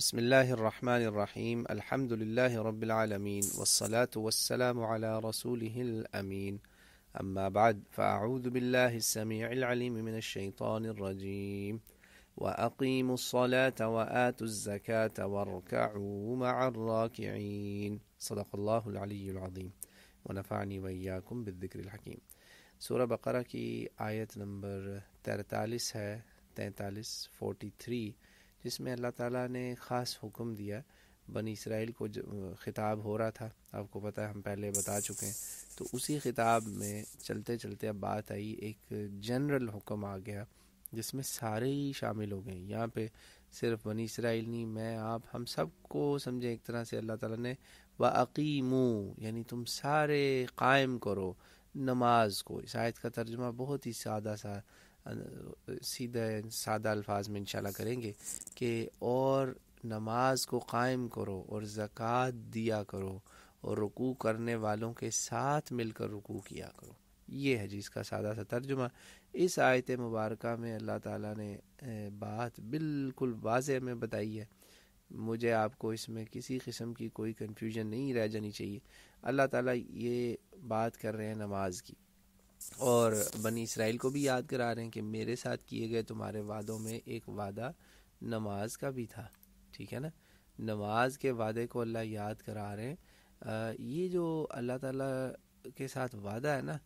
بسم الله الرحمن الرحيم الحمد لله رب العالمين والصلاة والسلام على رسوله الأمين أما بعد فأعوذ بالله السميع العليم من الشيطان الرجيم وأقيموا الصلاة وآتوا الزكاة واركعوا مع الراكعين صدق الله العلي العظيم ونفعني وإياكم بالذكر الحكيم سورة بقرة کی نمبر 43 43 जिसमें अल्लाह ताला ने ख़ास हुक्म दिया बनी इसराइल को ख़िताब हो रहा था आपको पता है हम पहले बता चुके हैं तो उसी ख़िताब में चलते चलते अब बात आई एक जनरल हुक्म आ गया जिसमें सारे ही शामिल हो गए यहाँ पे सिर्फ बनी इसराइल नहीं मैं आप हम सब को समझे एक तरह से अल्लाह ताला ने व यानी तुम सारे कायम करो नमाज को इस आयत का तर्जमा बहुत ही सादा सा सीधा सादा अल्फाज में इंशाल्लाह करेंगे कि और नमाज को कायम करो और ज़क़़त दिया करो और रुकू करने वालों के साथ मिलकर रुकू किया करो ये है जिसका सादा सा तर्जुमा इस आयत मुबारक में अल्लाह ताला ने बात बिल्कुल वाज में बताई है मुझे आपको इसमें किसी किस्म की कोई कन्फ्यूजन नहीं रह जानी चाहिए अल्लाह ताला ये बात कर रहे हैं नमाज की और बनी इसराइल को भी याद करा रहे हैं कि मेरे साथ किए गए तुम्हारे वादों में एक वादा नमाज का भी था ठीक है ना नमाज के वादे को अल्लाह याद करा रहे हैं आ, ये जो अल्लाह ताला के साथ वादा है ना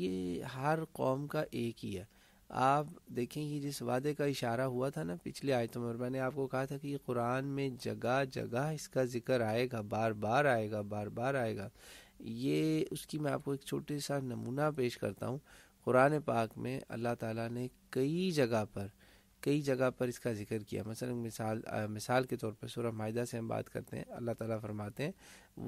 ये हर कौम का एक ही है आप देखें ये जिस वादे का इशारा हुआ था ना पिछले आयत में मैंने आपको कहा था कि ये कुरान में जगह जगह इसका जिक्र आएगा बार बार आएगा बार बार आएगा ये उसकी मैं आपको एक छोटे सा नमूना पेश करता हूँ कुरान पाक में अल्लाह ताला ने कई जगह पर कई जगह पर इसका जिक्र किया मसल मिसाल आ, मिसाल के तौर पर सूरह माहिदा से हम बात करते हैं अल्लाह ताला फरमाते हैं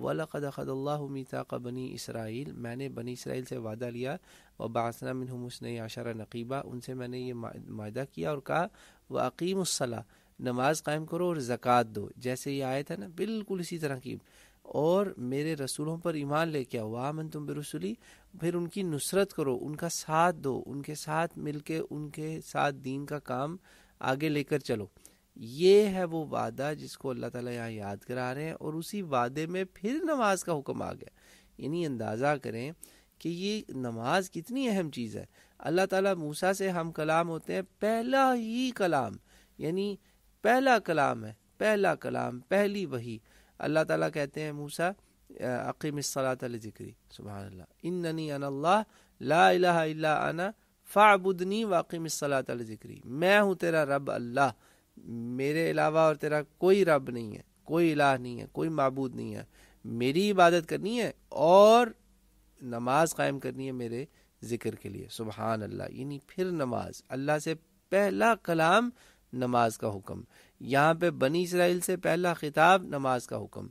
वलक़द बनी इसराइल मैंने बनी इसराइल से वादा लिया व बासना मिन हमसने आशारा नकीबा उनसे मैंने ये माहा किया और कहा व उसला नमाज कायम करो और ज़क़़त दो जैसे ये आयत है ना बिल्कुल इसी तरह की और मेरे रसूलों पर ईमान लेके आओ आमन तुम बेरसुली फिर उनकी नुसरत करो उनका साथ दो उनके साथ मिलके उनके साथ दीन का काम आगे लेकर चलो ये है वो वादा जिसको अल्लाह ताला यहाँ याद करा रहे हैं और उसी वादे में फिर नमाज का हुक्म आ गया यानी अंदाज़ा करें कि ये नमाज कितनी अहम चीज़ है अल्लाह ताला मूसा से हम कलाम होते हैं पहला ही कलाम यानी पहला कलाम है पहला कलाम पहली वही अल्लाह ताला कहते हैं मूसा अकीम ज़िक्री सुबह इन्नी अनल्ला ला इला आना फ़ाबुदनी वाकिम ज़िक्री मैं हूँ तेरा रब अल्लाह मेरे अलावा और तेरा कोई रब नहीं है कोई इलाह नहीं है कोई मबूद नहीं है मेरी इबादत करनी है और नमाज कायम करनी है मेरे ज़िक्र के लिए सुबहान अल्लाह यानी फिर नमाज अल्लाह से पहला कलाम नमाज का हुक्म यहाँ पे बनी इसराइल से पहला खिताब नमाज का हुक्म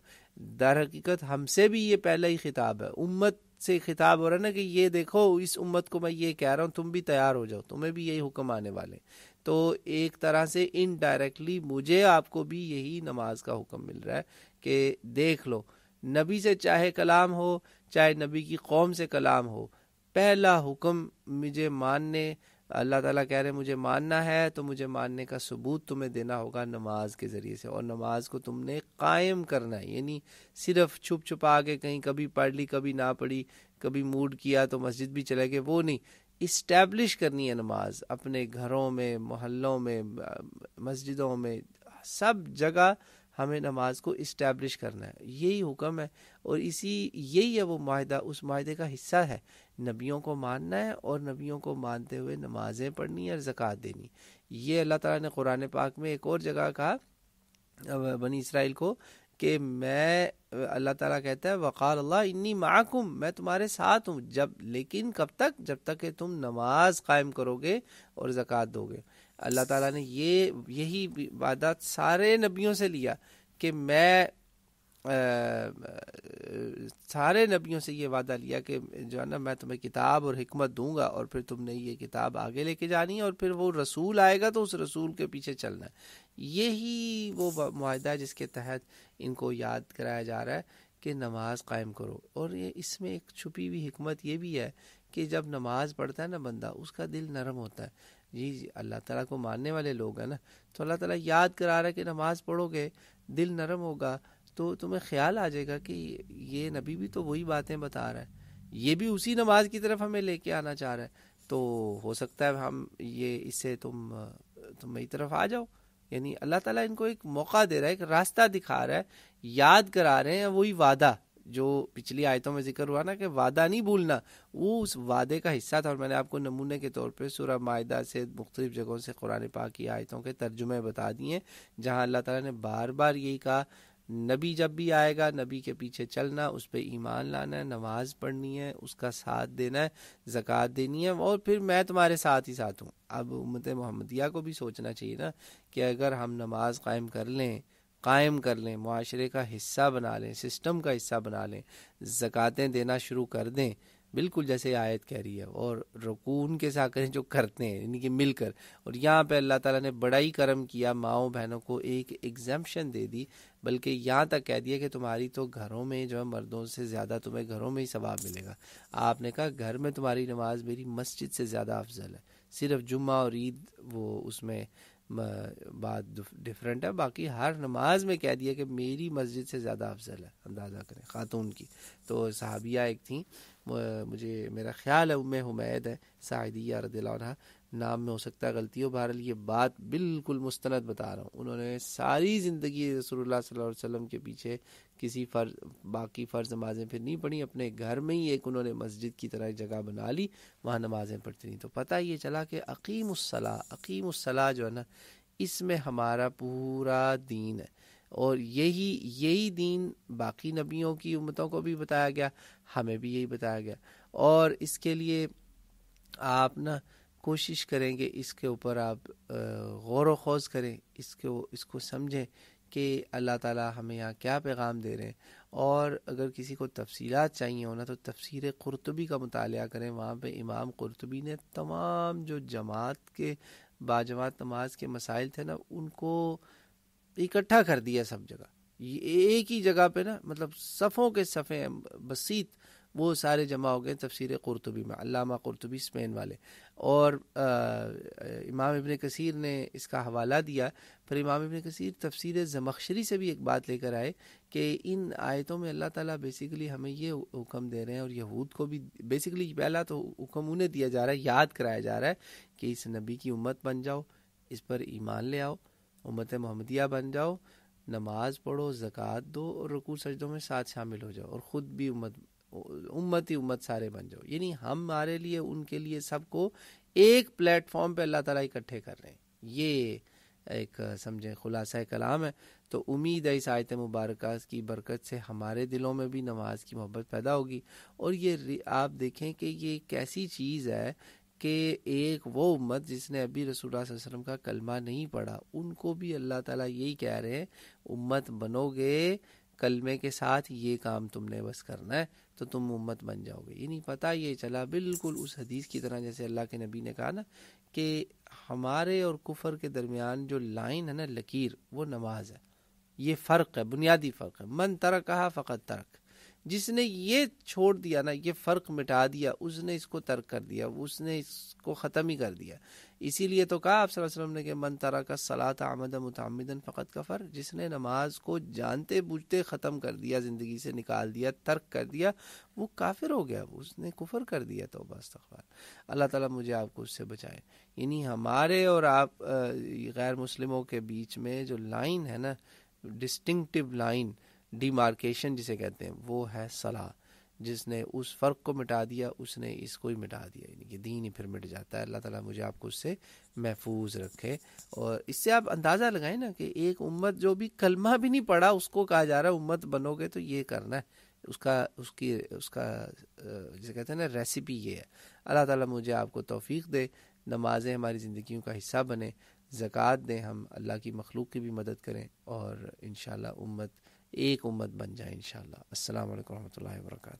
दर हकीकत हमसे भी ये पहला ही खिताब है उम्मत से खिताब हो रहा है ना कि ये देखो इस उम्मत को मैं ये कह रहा हूँ तुम भी तैयार हो जाओ तुम्हें भी यही हुक्म आने वाले तो एक तरह से इनडायरेक्टली मुझे आपको भी यही नमाज का हुक्म मिल रहा है कि देख लो नबी से चाहे कलाम हो चाहे नबी की कौम से कलाम हो पहला हुक्म मुझे मानने अल्लाह ताला कह रहे मुझे मानना है तो मुझे मानने का सबूत तुम्हें देना होगा नमाज के ज़रिए से और नमाज को तुमने कायम करना है यानी सिर्फ छुप छुपा के कहीं कभी पढ़ ली कभी ना पढ़ी कभी मूड किया तो मस्जिद भी चले गए वो नहीं इस्टेब्लिश करनी है नमाज अपने घरों में मोहल्लों में मस्जिदों में सब जगह हमें नमाज को इस्टेब्लिश करना है यही हुक्म है और इसी यही है वो माहिदा उस माहे का हिस्सा है नबियों को मानना है और नबियों को मानते हुए नमाज़ें पढ़नी और ज़क़़त देनी ये अल्लाह ताला ने कुरान पाक में एक और जगह कहा बनी इसराइल को कि मैं अल्लाह ताला कहता है वक़ाल अल्लाह इन्नी माकुम मैं तुम्हारे साथ हूँ जब लेकिन कब तक जब तक कि तुम नमाज कायम करोगे और ज़क़़त दोगे अल्लाह ताला ने ये यही वादा सारे नबियों से लिया कि मैं आ, सारे नबियों से ये वादा लिया कि जो है ना मैं तुम्हें किताब और हमत दूंगा और फिर तुमने ये किताब आगे लेके जानी है और फिर वो रसूल आएगा तो उस रसूल के पीछे चलना है यही वो माह है जिसके तहत इनको याद कराया जा रहा है कि नमाज कायम करो और ये इसमें एक छुपी हुई हमत ये भी है कि जब नमाज पढ़ता है ना बंदा उसका दिल नरम होता है जी अल्लाह ताला को मानने वाले लोग हैं ना तो अल्लाह ताला याद करा रहा है कि नमाज पढ़ोगे दिल नरम होगा तो तुम्हें ख्याल आ जाएगा कि ये नबी भी तो वही बातें बता रहा है ये भी उसी नमाज की तरफ हमें लेके आना चाह रहा है तो हो सकता है हम ये इससे तुम तुम मेरी तरफ आ जाओ यानी अल्लाह ताला इनको एक मौका दे रहा है एक रास्ता दिखा रहा है याद करा रहे हैं वही वादा जो पिछली आयतों में जिक्र हुआ ना कि वादा नहीं भूलना वो उस वादे का हिस्सा था और मैंने आपको नमूने के तौर पे सूरह मायदा से मुख्तलिफ जगहों से कुरान पाक की आयतों के तर्जुमे बता दिए जहाँ अल्लाह ताला ने बार बार यही कहा नबी जब भी आएगा नबी के पीछे चलना उस पर ईमान लाना है नमाज पढ़नी है उसका साथ देना है ज़क़ात देनी है और फिर मैं तुम्हारे साथ ही साथ हूँ अब उम्मत मोहम्मदिया को भी सोचना चाहिए ना कि अगर हम नमाज कायम कर लें कायम कर लें माशरे का हिस्सा बना लें सिस्टम का हिस्सा बना लें ज़क़ातें देना शुरू कर दें बिल्कुल जैसे आयत कह रही है और रकून के करें जो करते हैं यानी कि मिलकर और यहाँ पे अल्लाह ताला ने बड़ा ही करम किया माओ बहनों को एक एग्जाम्पन दे दी बल्कि यहाँ तक कह दिया कि तुम्हारी तो घरों में जो है मर्दों से ज़्यादा तुम्हें घरों में ही सवाब मिलेगा आपने कहा घर में तुम्हारी नमाज मेरी मस्जिद से ज़्यादा अफजल है सिर्फ जुम्मा और ईद वो उसमें बात डिफरेंट है बाकी हर नमाज में कह दिया कि मेरी मस्जिद से ज़्यादा अफजल है अंदाज़ा करें ख़ातून की तो सहाबिया एक थी मुझे मेरा ख्याल है उम्मे हुमैद है सादिया रदिल्ला नाम में हो सकता है गलती हो बहरल ये बात बिल्कुल मुस्तनद बता रहा हूँ उन्होंने सारी ज़िंदगी रसोल्ला वसम के पीछे किसी फर्ज बाकी फ़र्ज नमाज़ें फिर नहीं पढ़ी अपने घर में ही एक उन्होंने मस्जिद की तरह एक जगह बना ली वहाँ नमाज़ें पढ़ती रहीं तो पता ये चला कि अकीम अकीमसला जो है ना इसमें हमारा पूरा दीन है और यही यही दीन बाकी नबियों की उम्मतों को भी बताया गया हमें भी यही बताया गया और इसके लिए आप ना कोशिश करें कि इसके ऊपर आप गौर व खोज करें इसको इसको समझें कि अल्लाह ताला हमें यहाँ क्या पैगाम दे रहे हैं और अगर किसी को तफसीलात चाहिए होना तो तफसीर कुरतबी का मताल करें वहाँ पे इमाम कुरतबी ने तमाम जो जमात के बाजमात नमाज के मसाइल थे ना उनको इकट्ठा कर दिया सब जगह ये एक ही जगह पे ना मतलब सफ़ों के सफ़े बसीत वो सारे जमा हो गए तफसीर कुरतबी में अलामा कुरतबी स्पेन वाले और आ, इमाम इबन कसीर ने इसका हवाला दिया फिर इमाम इबन कसीर तफसीर जमखशरी से भी एक बात लेकर आए कि इन आयतों में अल्लाह ताला बेसिकली हमें ये हुक्म दे रहे हैं और यहूद को भी बेसिकली पहला तो हुक्म उन्हें दिया जा रहा है याद कराया जा रहा है कि इस नबी की उम्मत बन जाओ इस पर ईमान ले आओ उम्मत मोहम्मदिया बन जाओ नमाज पढ़ो जक़ात दो और रकू सजदों में साथ शामिल हो जाओ और ख़ुद भी उम्मत उम्मत ही उम्मत सारे बन जाओ यानी हमारे लिए उनके लिए सबको एक प्लेटफॉर्म पे अल्लाह ताला इकट्ठे कर रहे हैं ये एक समझे खुलासा कलाम है तो उम्मीद है इस आयत मुबारक की बरकत से हमारे दिलों में भी नमाज की मोहब्बत पैदा होगी और ये आप देखें कि ये कैसी चीज़ है कि एक वो उम्मत जिसने अभी रसूल वसम का कलमा नहीं पढ़ा उनको भी अल्लाह ताला यही कह रहे हैं उम्मत बनोगे कलमे के साथ ये काम तुमने बस करना है तो तुम उम्मत बन जाओगे ये नहीं पता ये चला बिल्कुल उस हदीस की तरह जैसे अल्लाह के नबी ने कहा ना कि हमारे और कुफर के दरमियान जो लाइन है ना लकीर वो नमाज है ये फ़र्क है बुनियादी फ़र्क है मन तरक कहा फ़कत तरक जिसने ये छोड़ दिया ना ये फ़र्क मिटा दिया उसने इसको तर्क कर दिया उसने इसको ख़त्म ही कर दिया इसीलिए तो कहा आप वसल्लम ने कि मन तरा का सलात आमद मुतमदन फ़कत कफ़र जिसने नमाज को जानते बूझते ख़त्म कर दिया ज़िंदगी से निकाल दिया तर्क कर दिया वो काफिर हो गया उसने कुफर कर दिया तो बस तखबार अल्लाह ताला मुझे आपको उससे बचाए यानी हमारे और आप गैर मुस्लिमों के बीच में जो लाइन है ना डिस्टिंगटिव लाइन डिमार्केशन जिसे कहते हैं वो है सलाह जिसने उस फ़र्क को मिटा दिया उसने इसको ही मिटा दिया यानी कि दीन ही फिर मिट जाता है अल्लाह ताला मुझे आपको उससे महफूज रखे और इससे आप अंदाज़ा लगाएं ना कि एक उम्मत जो भी कलमा भी नहीं पढ़ा उसको कहा जा रहा है उम्मत बनोगे तो ये करना है उसका उसकी उसका जैसे कहते हैं ना रेसिपी ये है अल्लाह ताला मुझे आपको तोफ़ी दे नमाज़ें हमारी ज़िंदगी का हिस्सा बने ज़क़़त दें हम अल्लाह की मखलूक की भी मदद करें और इन उम्मत एक उम्मत बन जाए इन शाला असल वरहमल वर्का